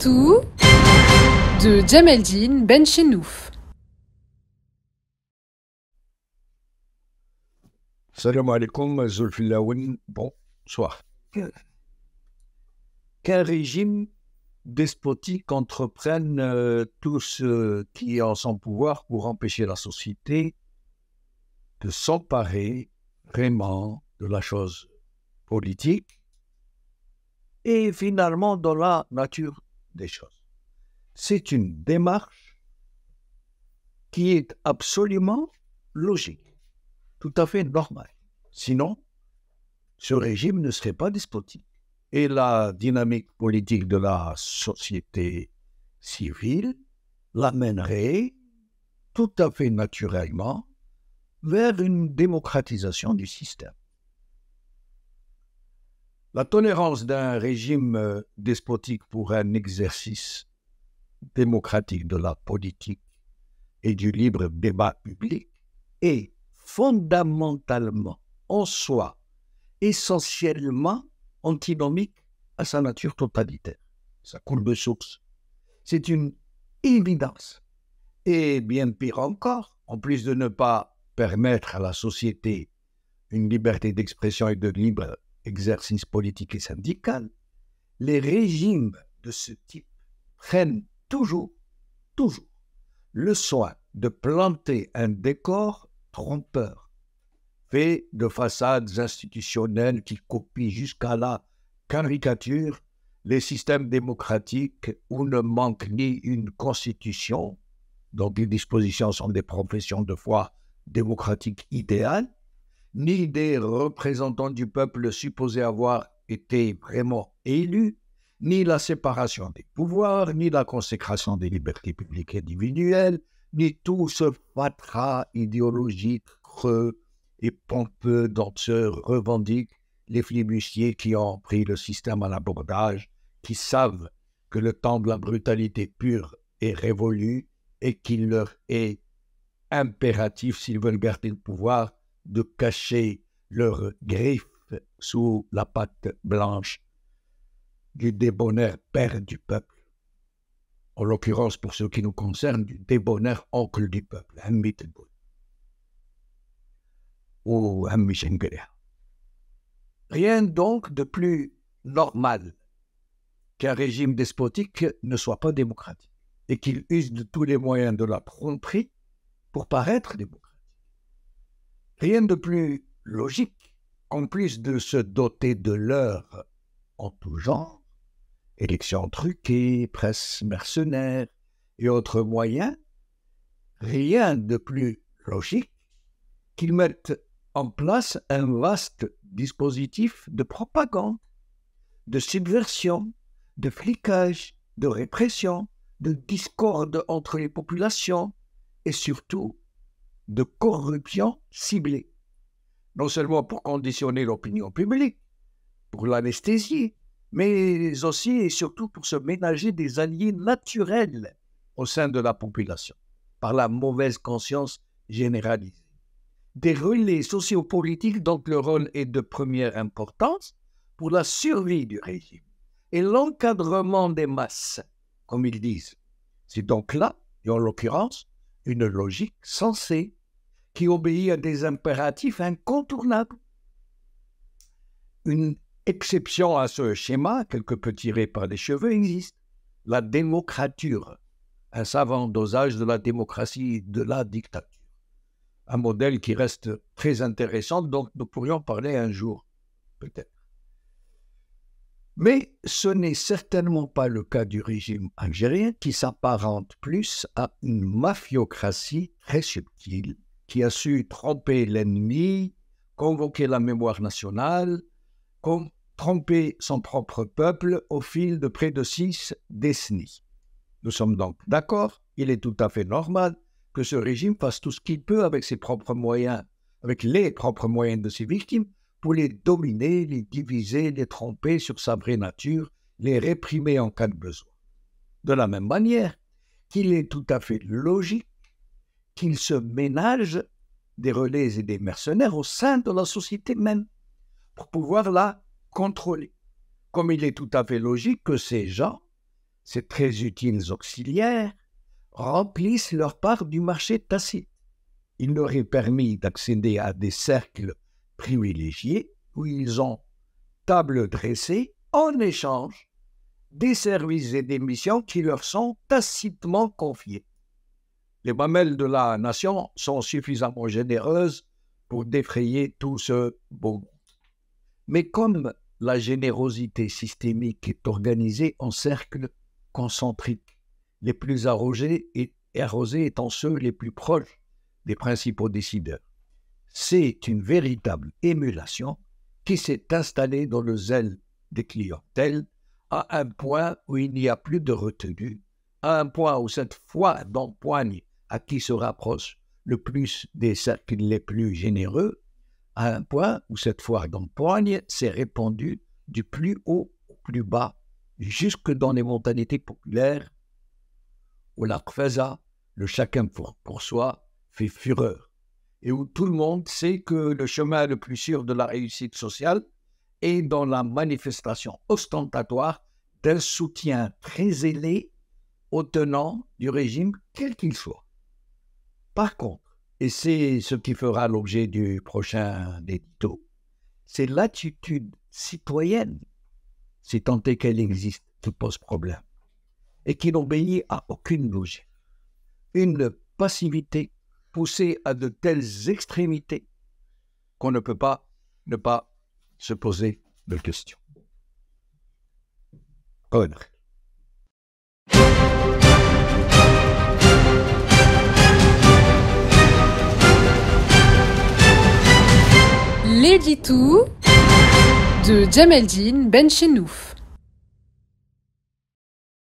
tout de jameldine Benchenouf. Salam alaikum, Bon Bonsoir. Qu'un régime despotique entreprenne tout euh, tous qui euh, qui en son pouvoir pour empêcher la société de s'emparer vraiment de la chose politique et finalement de la nature des choses. C'est une démarche qui est absolument logique, tout à fait normale. Sinon, ce régime ne serait pas despotique. Et la dynamique politique de la société civile l'amènerait tout à fait naturellement vers une démocratisation du système. La tolérance d'un régime euh, despotique pour un exercice démocratique de la politique et du libre débat public est fondamentalement, en soi, essentiellement antinomique à sa nature totalitaire. Ça coule de source. C'est une évidence. Et bien pire encore, en plus de ne pas permettre à la société une liberté d'expression et de libre exercice politique et syndical, les régimes de ce type prennent toujours, toujours le soin de planter un décor trompeur, fait de façades institutionnelles qui copient jusqu'à la caricature les systèmes démocratiques où ne manque ni une constitution, dont les dispositions sont des professions de foi démocratiques idéales, ni des représentants du peuple supposés avoir été vraiment élus, ni la séparation des pouvoirs, ni la consécration des libertés publiques individuelles, ni tout ce fatras idéologique creux et pompeux dont se revendiquent les flibustiers qui ont pris le système à l'abordage, qui savent que le temps de la brutalité pure est révolu et qu'il leur est impératif, s'ils veulent garder le pouvoir, de cacher leurs griffes sous la patte blanche du débonnaire père du peuple, en l'occurrence pour ce qui nous concerne, du débonnaire oncle du peuple, Hamid ou Rien donc de plus normal qu'un régime despotique ne soit pas démocratique et qu'il use de tous les moyens de la tromperie pour paraître démocratique. Rien de plus logique qu'on plus de se doter de l'heure en tout genre, élections truquées, presse mercenaire et autres moyens, rien de plus logique qu'ils mettent en place un vaste dispositif de propagande, de subversion, de flicage, de répression, de discorde entre les populations et surtout de corruption ciblée. Non seulement pour conditionner l'opinion publique, pour l'anesthésier, mais aussi et surtout pour se ménager des alliés naturels au sein de la population, par la mauvaise conscience généralisée. Des relais sociopolitiques dont le rôle est de première importance pour la survie du régime et l'encadrement des masses, comme ils disent. C'est donc là, et en l'occurrence, une logique sensée qui obéit à des impératifs incontournables. Une exception à ce schéma, quelque peu tiré par les cheveux, existe. La démocrature, un savant dosage de la démocratie et de la dictature. Un modèle qui reste très intéressant, donc nous pourrions parler un jour, peut-être. Mais ce n'est certainement pas le cas du régime algérien qui s'apparente plus à une mafiocratie très subtile qui a su tromper l'ennemi, convoquer la mémoire nationale, tromper son propre peuple au fil de près de six décennies. Nous sommes donc d'accord, il est tout à fait normal que ce régime fasse tout ce qu'il peut avec ses propres moyens, avec les propres moyens de ses victimes, pour les dominer, les diviser, les tromper sur sa vraie nature, les réprimer en cas de besoin. De la même manière qu'il est tout à fait logique qu'il se ménage des relais et des mercenaires au sein de la société même pour pouvoir la contrôler. Comme il est tout à fait logique que ces gens, ces très utiles auxiliaires, remplissent leur part du marché tacite. Il leur est permis d'accéder à des cercles privilégiés où ils ont table dressée en échange des services et des missions qui leur sont tacitement confiés. Les mamelles de la nation sont suffisamment généreuses pour défrayer tout ce beau monde. Mais comme la générosité systémique est organisée en cercles concentriques, les plus et arrosés étant ceux les plus proches des principaux décideurs c'est une véritable émulation qui s'est installée dans le zèle des clientèles à un point où il n'y a plus de retenue, à un point où cette foi d'empoigne à qui se rapproche le plus des cercles les plus généreux, à un point où cette foi d'empoigne s'est répandue du plus haut au plus bas, jusque dans les mentalités populaires, où la le chacun pour soi, fait fureur et où tout le monde sait que le chemin le plus sûr de la réussite sociale est dans la manifestation ostentatoire d'un soutien très ailé aux tenants du régime, quel qu'il soit. Par contre, et c'est ce qui fera l'objet du prochain édito, c'est l'attitude citoyenne, si tant est qu'elle existe, qui pose problème, et qui n'obéit à aucune logique. Une passivité poussé à de telles extrémités qu'on ne peut pas ne pas se poser de questions. lady Lady de Jamel Benchenouf.